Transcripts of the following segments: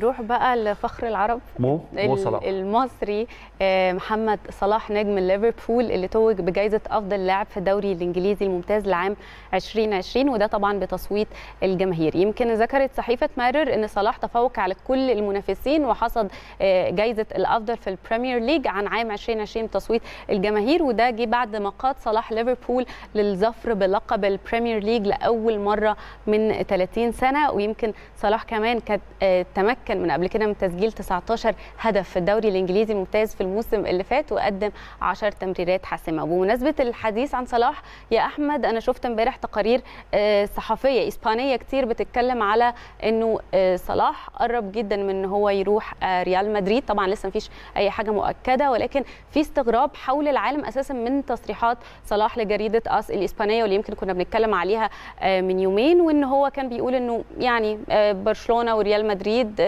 نروح بقى لفخر العرب مو مو صلاح المصري آه، محمد صلاح نجم ليفربول اللي توج بجائزه افضل لاعب في الدوري الانجليزي الممتاز لعام 2020 وده طبعا بتصويت الجماهير يمكن ذكرت صحيفه مارر ان صلاح تفوق على كل المنافسين وحصد آه، جائزه الافضل في البريمير ليج عن عام 2020 بتصويت الجماهير وده جه بعد ما قاد صلاح ليفربول للظفر بلقب البريمير ليج لاول مره من 30 سنه ويمكن صلاح كمان كان آه، تمكن كان من قبل كده من تسجيل 19 هدف في الدوري الانجليزي الممتاز في الموسم اللي فات وقدم 10 تمريرات حاسمه بمناسبه الحديث عن صلاح يا احمد انا شفت امبارح تقارير آه، صحفيه اسبانيه كتير بتتكلم على انه آه، صلاح قرب جدا من ان هو يروح آه، ريال مدريد طبعا لسه مفيش اي حاجه مؤكده ولكن في استغراب حول العالم اساسا من تصريحات صلاح لجريده اس الاسبانيه واللي يمكن كنا بنتكلم عليها من يومين وان هو كان بيقول انه يعني برشلونه وريال مدريد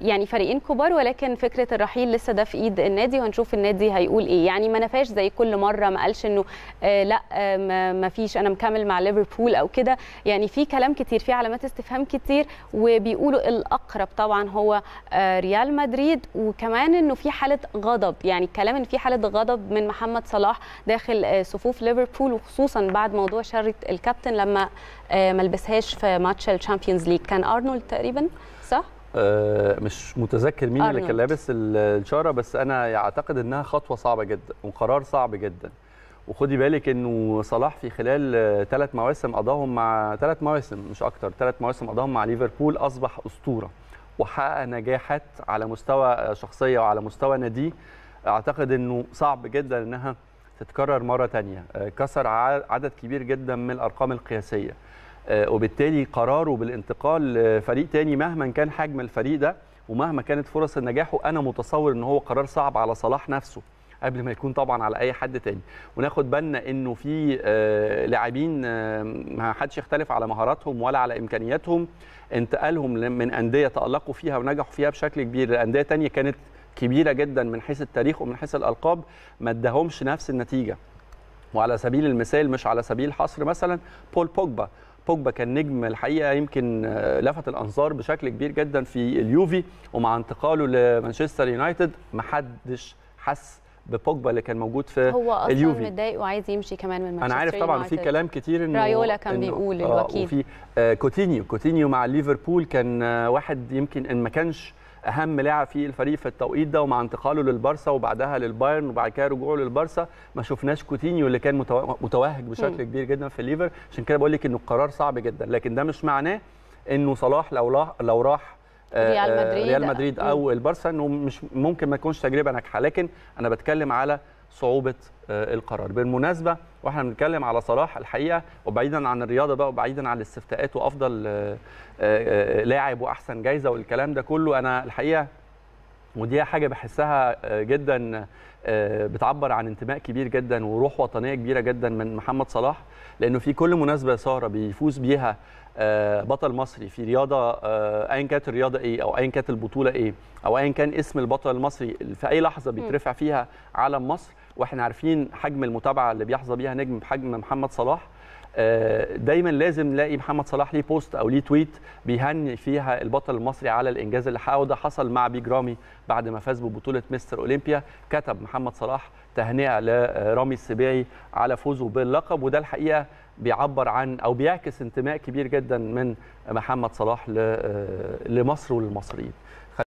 يعني فريقين كبار ولكن فكره الرحيل لسه ده في ايد النادي وهنشوف النادي هيقول ايه يعني ما نفاش زي كل مره ما قالش انه آه لا آه ما فيش انا مكمل مع ليفربول او كده يعني في كلام كتير في علامات استفهام كتير وبيقولوا الاقرب طبعا هو آه ريال مدريد وكمان انه في حاله غضب يعني الكلام ان في حاله غضب من محمد صلاح داخل آه صفوف ليفربول وخصوصا بعد موضوع شاره الكابتن لما آه ما لبسهاش في ماتش الشامبيونز ليج كان ارنولد تقريبا صح آه، مش متذكر مين اللي كان لابس الشاره بس انا اعتقد انها خطوه صعبه جدا وقرار صعب جدا وخدي بالك انه صلاح في خلال ثلاث مواسم قضاهم مع ثلاث مواسم مش اكتر ثلاث مواسم قضاهم مع ليفربول اصبح اسطوره وحقق نجاحات على مستوى شخصيه وعلى مستوى نادي اعتقد انه صعب جدا انها تتكرر مره ثانيه آه، كسر عدد كبير جدا من الارقام القياسيه آه، وبالتالي قراره بالانتقال لفريق تاني مهما كان حجم الفريق ده ومهما كانت فرص نجاحه انا متصور ان هو قرار صعب على صلاح نفسه قبل ما يكون طبعا على اي حد تاني وناخد بالنا انه في آه، لاعبين آه، ما حدش يختلف على مهاراتهم ولا على امكانياتهم انتقالهم من انديه تالقوا فيها ونجحوا فيها بشكل كبير لانديه تانيه كانت كبيره جدا من حيث التاريخ ومن حيث الالقاب ما اداهمش نفس النتيجه وعلى سبيل المثال مش على سبيل الحصر مثلا بول بوجبا بوجبا كان نجم الحقيقه يمكن آه، لفت الانظار بشكل كبير جدا في اليوفي ومع انتقاله لمانشستر يونايتد محدش حس ببوجبا اللي كان موجود في هو اصلا اليوفي. متضايق وعايز يمشي كمان من مانشستر انا عارف طبعا في كلام كتير انه رايولا كان إنه بيقول آه، الوكيل وفي آه كوتينيو كوتينيو مع ليفربول كان آه واحد يمكن ان ما كانش اهم لاعب في الفريق في التوقيت ده ومع انتقاله للبارسا وبعدها للبايرن وبعد كده رجوعه للبارسا ما شفناش كوتينيو اللي كان متوهج بشكل م. كبير جدا في الليفر عشان كده بقول لك انه القرار صعب جدا لكن ده مش معناه انه صلاح لو لو راح آه، آه، ريال مدريد ريال مدريد او البارسا انه مش ممكن ما تكونش تجربه ناجحه لكن انا بتكلم على صعوبه آه، القرار بالمناسبه واحنا بنتكلم على صلاح الحقيقه وبعيدا عن الرياضه بقى وبعيدا عن الاستفتاءات وافضل لاعب واحسن جايزه والكلام ده كله انا الحقيقه ودي حاجه بحسها آه، جدا آه، بتعبر عن انتماء كبير جدا وروح وطنيه كبيره جدا من محمد صلاح لانه في كل مناسبه ساره بيفوز بيها آه، بطل مصري في رياضه ايا كانت الرياضه ايه او ايا كانت البطوله ايه او ايا كان اسم البطل المصري في اي لحظه بيترفع فيها علم مصر واحنا عارفين حجم المتابعه اللي بيحظى بيها نجم بحجم محمد صلاح آه، دايما لازم نلاقي محمد صلاح ليه بوست او ليه تويت بيهني فيها البطل المصري على الانجاز اللي حققه ده حصل مع بيج رامي بعد ما فاز ببطوله مستر اولمبيا كتب محمد صلاح تهنئه لرامي السبيعي على فوزه باللقب وده الحقيقه بيعبر عن او بيعكس انتماء كبير جدا من محمد صلاح آه، لمصر وللمصريين